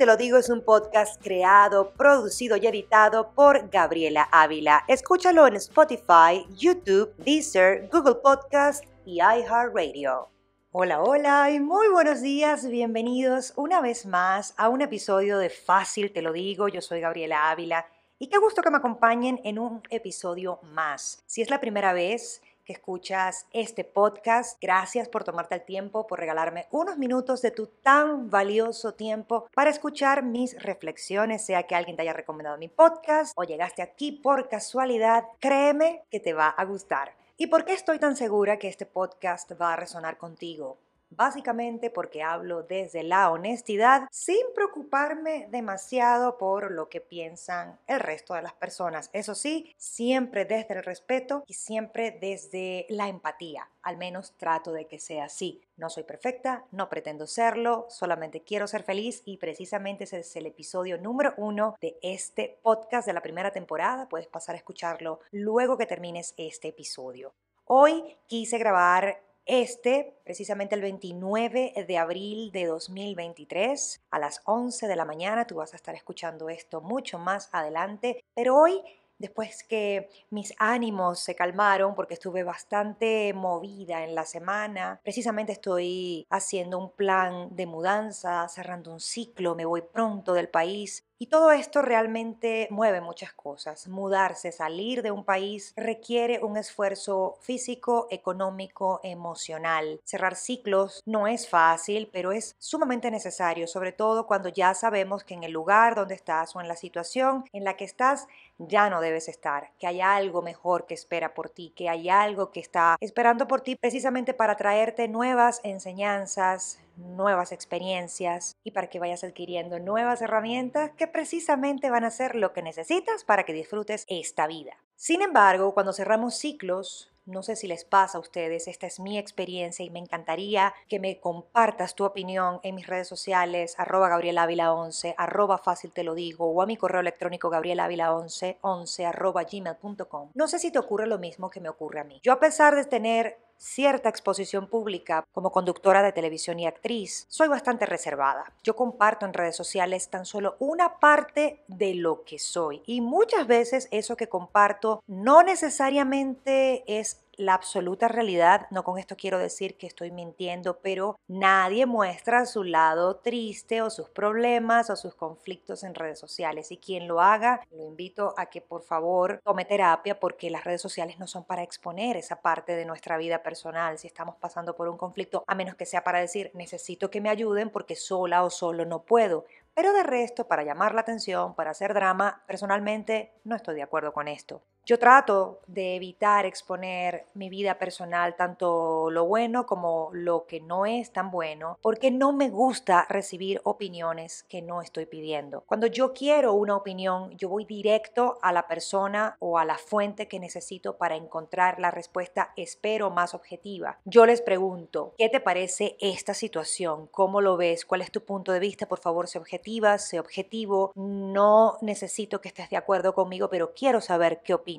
Te lo digo es un podcast creado, producido y editado por Gabriela Ávila. Escúchalo en Spotify, YouTube, Deezer, Google Podcast y iHeartRadio. Hola, hola y muy buenos días. Bienvenidos una vez más a un episodio de Fácil, te lo digo. Yo soy Gabriela Ávila y qué gusto que me acompañen en un episodio más. Si es la primera vez escuchas este podcast. Gracias por tomarte el tiempo, por regalarme unos minutos de tu tan valioso tiempo para escuchar mis reflexiones, sea que alguien te haya recomendado mi podcast o llegaste aquí por casualidad. Créeme que te va a gustar. ¿Y por qué estoy tan segura que este podcast va a resonar contigo? básicamente porque hablo desde la honestidad sin preocuparme demasiado por lo que piensan el resto de las personas. Eso sí, siempre desde el respeto y siempre desde la empatía. Al menos trato de que sea así. No soy perfecta, no pretendo serlo, solamente quiero ser feliz y precisamente ese es el episodio número uno de este podcast de la primera temporada. Puedes pasar a escucharlo luego que termines este episodio. Hoy quise grabar este, precisamente el 29 de abril de 2023, a las 11 de la mañana. Tú vas a estar escuchando esto mucho más adelante, pero hoy después que mis ánimos se calmaron porque estuve bastante movida en la semana. Precisamente estoy haciendo un plan de mudanza, cerrando un ciclo, me voy pronto del país y todo esto realmente mueve muchas cosas. Mudarse, salir de un país requiere un esfuerzo físico, económico, emocional. Cerrar ciclos no es fácil, pero es sumamente necesario, sobre todo cuando ya sabemos que en el lugar donde estás o en la situación en la que estás ya no debes estar, que hay algo mejor que espera por ti, que hay algo que está esperando por ti precisamente para traerte nuevas enseñanzas, nuevas experiencias y para que vayas adquiriendo nuevas herramientas que precisamente van a ser lo que necesitas para que disfrutes esta vida. Sin embargo, cuando cerramos ciclos, no sé si les pasa a ustedes, esta es mi experiencia y me encantaría que me compartas tu opinión en mis redes sociales, arroba gabrielavila 11, arroba fácil te lo digo, o a mi correo electrónico gabrielavila 11, 11, arroba gmail.com. No sé si te ocurre lo mismo que me ocurre a mí. Yo a pesar de tener cierta exposición pública como conductora de televisión y actriz, soy bastante reservada. Yo comparto en redes sociales tan solo una parte de lo que soy y muchas veces eso que comparto no necesariamente es la absoluta realidad. No con esto quiero decir que estoy mintiendo, pero nadie muestra su lado triste o sus problemas o sus conflictos en redes sociales. Y quien lo haga, lo invito a que por favor tome terapia porque las redes sociales no son para exponer esa parte de nuestra vida personal si estamos pasando por un conflicto, a menos que sea para decir necesito que me ayuden porque sola o solo no puedo. Pero de resto, para llamar la atención, para hacer drama, personalmente no estoy de acuerdo con esto. Yo trato de evitar exponer mi vida personal, tanto lo bueno como lo que no es tan bueno, porque no me gusta recibir opiniones que no estoy pidiendo. Cuando yo quiero una opinión, yo voy directo a la persona o a la fuente que necesito para encontrar la respuesta, espero más objetiva. Yo les pregunto, ¿qué te parece esta situación? ¿Cómo lo ves? ¿Cuál es tu punto de vista? Por favor, sé objetiva, sé objetivo. No necesito que estés de acuerdo conmigo, pero quiero saber qué opinas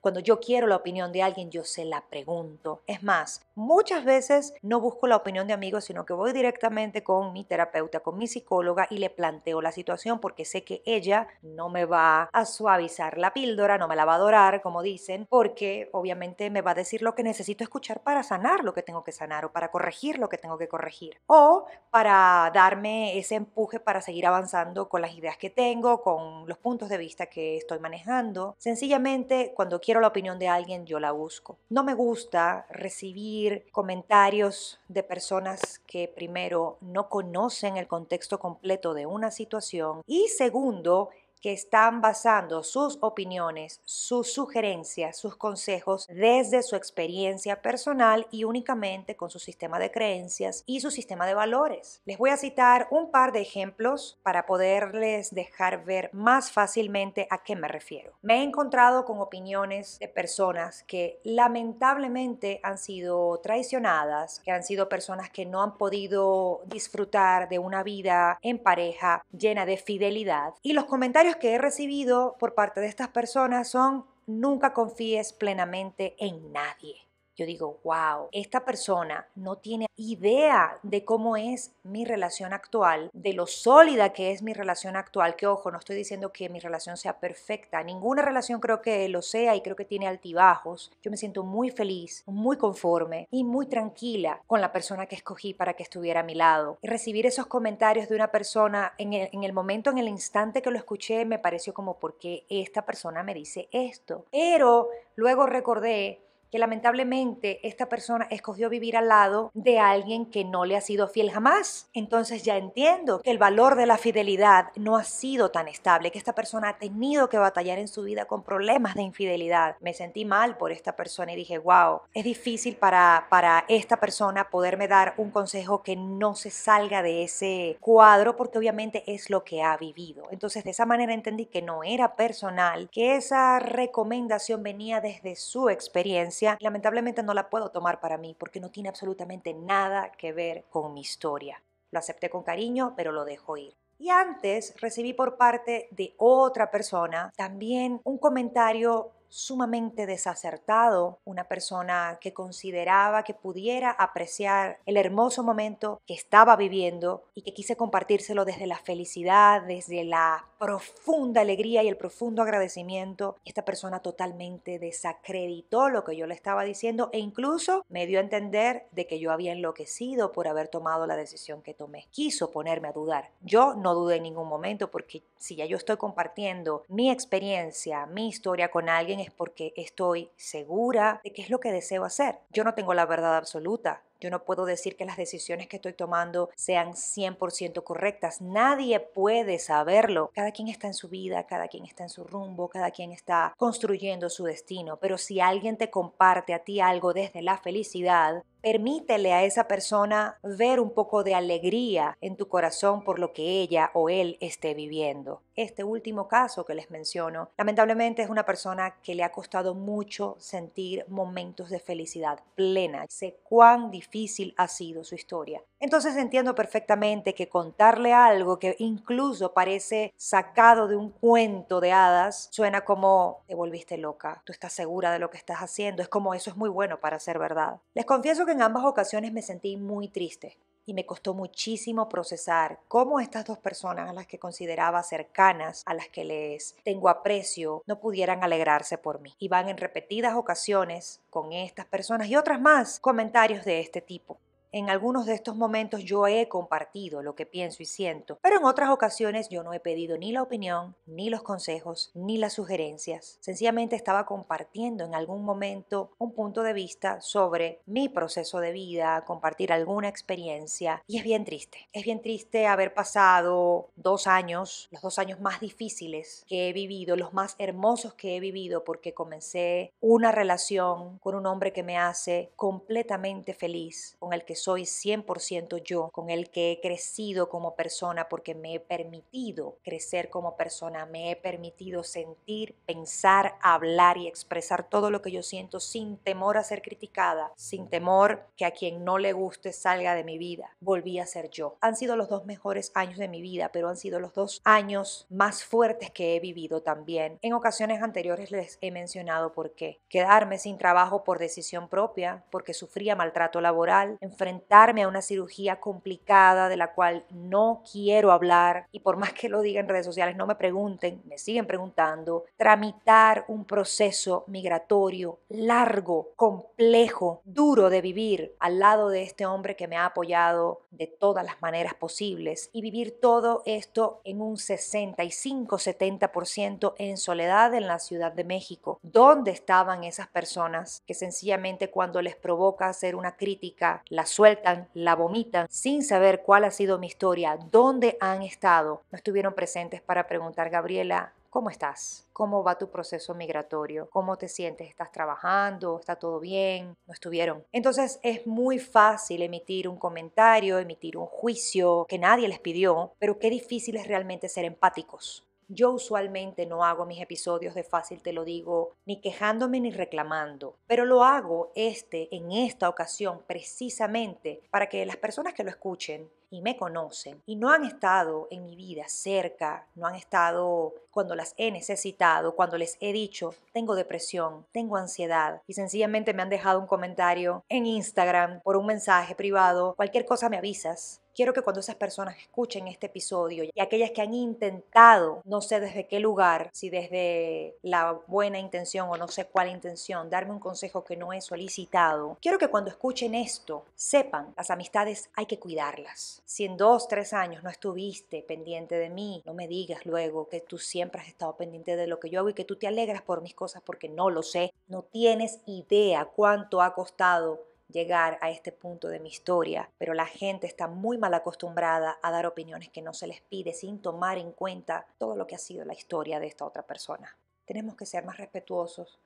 cuando yo quiero la opinión de alguien, yo se la pregunto. Es más, muchas veces no busco la opinión de amigos, sino que voy directamente con mi terapeuta, con mi psicóloga y le planteo la situación porque sé que ella no me va a suavizar la píldora, no me la va a adorar, como dicen, porque obviamente me va a decir lo que necesito escuchar para sanar lo que tengo que sanar o para corregir lo que tengo que corregir o para darme ese empuje para seguir avanzando con las ideas que tengo, con los puntos de vista que estoy manejando. Sencillamente cuando quiero la opinión de alguien, yo la busco. No me gusta recibir comentarios de personas que primero no conocen el contexto completo de una situación y segundo, que están basando sus opiniones, sus sugerencias, sus consejos desde su experiencia personal y únicamente con su sistema de creencias y su sistema de valores. Les voy a citar un par de ejemplos para poderles dejar ver más fácilmente a qué me refiero. Me he encontrado con opiniones de personas que lamentablemente han sido traicionadas, que han sido personas que no han podido disfrutar de una vida en pareja llena de fidelidad y los comentarios que he recibido por parte de estas personas son, nunca confíes plenamente en nadie yo digo, wow, esta persona no tiene idea de cómo es mi relación actual, de lo sólida que es mi relación actual, que ojo, no estoy diciendo que mi relación sea perfecta, ninguna relación creo que lo sea y creo que tiene altibajos. Yo me siento muy feliz, muy conforme y muy tranquila con la persona que escogí para que estuviera a mi lado. Y recibir esos comentarios de una persona en el, momento, en el instante que lo escuché, me pareció como, ¿por qué esta persona me dice esto? Pero luego recordé lamentablemente esta persona escogió vivir al lado de alguien que no le ha sido fiel jamás. Entonces ya entiendo que el valor de la fidelidad no ha sido tan estable, que esta persona ha tenido que batallar en su vida con problemas de infidelidad. Me sentí mal por esta persona y dije, wow, es difícil para, para esta persona poderme dar un consejo que no se salga de ese cuadro porque obviamente es lo que ha vivido. Entonces de esa manera entendí que no era personal, que esa recomendación venía desde su experiencia lamentablemente no la puedo tomar para mí porque no tiene absolutamente nada que ver con mi historia. Lo acepté con cariño, pero lo dejo ir. Y antes recibí por parte de otra persona también un comentario sumamente desacertado, una persona que consideraba que pudiera apreciar el hermoso momento que estaba viviendo y que quise compartírselo desde la felicidad, desde la profunda alegría y el profundo agradecimiento. Esta persona totalmente desacreditó lo que yo le estaba diciendo e incluso me dio a entender de que yo había enloquecido por haber tomado la decisión que tomé. Quiso ponerme a dudar. Yo no dudé en ningún momento porque si ya yo estoy compartiendo mi experiencia, mi historia con alguien es porque estoy segura de qué es lo que deseo hacer. Yo no tengo la verdad absoluta. Yo no puedo decir que las decisiones que estoy tomando sean 100% correctas. Nadie puede saberlo. Cada quien está en su vida, cada quien está en su rumbo, cada quien está construyendo su destino. Pero si alguien te comparte a ti algo desde la felicidad, Permítele a esa persona ver un poco de alegría en tu corazón por lo que ella o él esté viviendo. Este último caso que les menciono, lamentablemente es una persona que le ha costado mucho sentir momentos de felicidad plena. Sé cuán difícil ha sido su historia. Entonces entiendo perfectamente que contarle algo que incluso parece sacado de un cuento de hadas suena como te volviste loca, tú estás segura de lo que estás haciendo, es como eso es muy bueno para ser verdad. Les confieso que en ambas ocasiones me sentí muy triste y me costó muchísimo procesar cómo estas dos personas a las que consideraba cercanas, a las que les tengo aprecio, no pudieran alegrarse por mí. Y van en repetidas ocasiones con estas personas y otras más comentarios de este tipo. En algunos de estos momentos yo he compartido lo que pienso y siento, pero en otras ocasiones yo no he pedido ni la opinión, ni los consejos, ni las sugerencias. Sencillamente estaba compartiendo en algún momento un punto de vista sobre mi proceso de vida, compartir alguna experiencia y es bien triste. Es bien triste haber pasado dos años, los dos años más difíciles que he vivido, los más hermosos que he vivido porque comencé una relación con un hombre que me hace completamente feliz, con el que soy 100% yo, con el que he crecido como persona porque me he permitido crecer como persona, me he permitido sentir, pensar, hablar y expresar todo lo que yo siento sin temor a ser criticada, sin temor que a quien no le guste salga de mi vida. Volví a ser yo. Han sido los dos mejores años de mi vida, pero han sido los dos años más fuertes que he vivido también. En ocasiones anteriores les he mencionado por qué. Quedarme sin trabajo por decisión propia, porque sufría maltrato laboral, enfrentarme enfrentarme a una cirugía complicada de la cual no quiero hablar y por más que lo diga en redes sociales no me pregunten, me siguen preguntando, tramitar un proceso migratorio largo, complejo, duro de vivir al lado de este hombre que me ha apoyado de todas las maneras posibles y vivir todo esto en un 65-70% en soledad en la Ciudad de México. ¿Dónde estaban esas personas que sencillamente cuando les provoca hacer una crítica la suerte sueltan, la vomitan sin saber cuál ha sido mi historia, dónde han estado. No estuvieron presentes para preguntar, Gabriela, ¿Cómo estás? ¿Cómo va tu proceso migratorio? ¿Cómo te sientes? ¿Estás trabajando? ¿Está todo bien? No estuvieron. Entonces es muy fácil emitir un comentario, emitir un juicio que nadie les pidió, pero qué difícil es realmente ser empáticos yo usualmente no hago mis episodios de fácil, te lo digo, ni quejándome ni reclamando, pero lo hago este en esta ocasión precisamente para que las personas que lo escuchen y me conocen y no han estado en mi vida cerca, no han estado cuando las he necesitado, cuando les he dicho, tengo depresión, tengo ansiedad y sencillamente me han dejado un comentario en Instagram por un mensaje privado, cualquier cosa me avisas Quiero que cuando esas personas escuchen este episodio y aquellas que han intentado, no sé desde qué lugar, si desde la buena intención o no sé cuál intención, darme un consejo que no he solicitado, quiero que cuando escuchen esto sepan, las amistades hay que cuidarlas. Si en dos, tres años no estuviste pendiente de mí, no me digas luego que tú siempre has estado pendiente de lo que yo hago y que tú te alegras por mis cosas porque no lo sé. No tienes idea cuánto ha costado llegar a este punto de mi historia, pero la gente está muy mal acostumbrada a dar opiniones que no se les pide sin tomar en cuenta todo lo que ha sido la historia de esta otra persona. Tenemos que ser más respetuosos,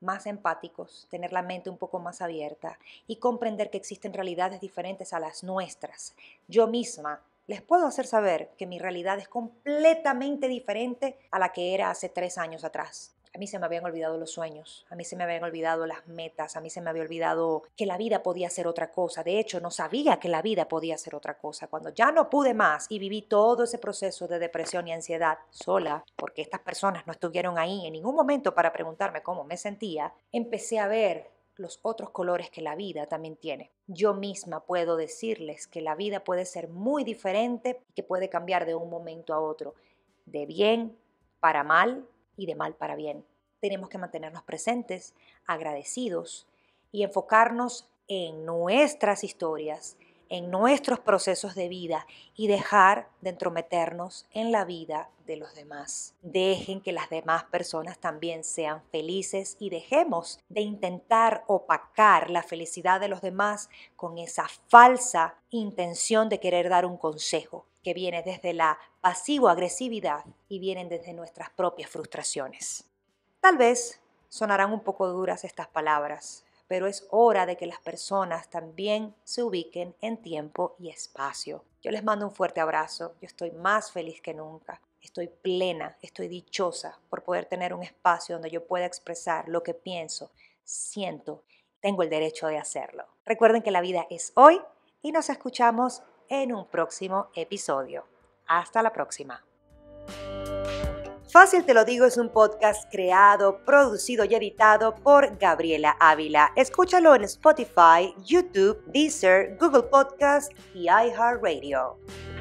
más empáticos, tener la mente un poco más abierta y comprender que existen realidades diferentes a las nuestras. Yo misma les puedo hacer saber que mi realidad es completamente diferente a la que era hace tres años atrás a mí se me habían olvidado los sueños, a mí se me habían olvidado las metas, a mí se me había olvidado que la vida podía ser otra cosa. De hecho, no sabía que la vida podía ser otra cosa. Cuando ya no pude más y viví todo ese proceso de depresión y ansiedad sola, porque estas personas no estuvieron ahí en ningún momento para preguntarme cómo me sentía, empecé a ver los otros colores que la vida también tiene. Yo misma puedo decirles que la vida puede ser muy diferente y que puede cambiar de un momento a otro, de bien para mal, y de mal para bien. Tenemos que mantenernos presentes, agradecidos y enfocarnos en nuestras historias, en nuestros procesos de vida y dejar de entrometernos en la vida de los demás. Dejen que las demás personas también sean felices y dejemos de intentar opacar la felicidad de los demás con esa falsa intención de querer dar un consejo que viene desde la pasivo-agresividad y vienen desde nuestras propias frustraciones. Tal vez sonarán un poco duras estas palabras, pero es hora de que las personas también se ubiquen en tiempo y espacio. Yo les mando un fuerte abrazo, yo estoy más feliz que nunca, estoy plena, estoy dichosa por poder tener un espacio donde yo pueda expresar lo que pienso, siento, tengo el derecho de hacerlo. Recuerden que la vida es hoy y nos escuchamos en un próximo episodio. Hasta la próxima. Fácil Te lo digo es un podcast creado, producido y editado por Gabriela Ávila. Escúchalo en Spotify, YouTube, Deezer, Google Podcast y iHeartRadio.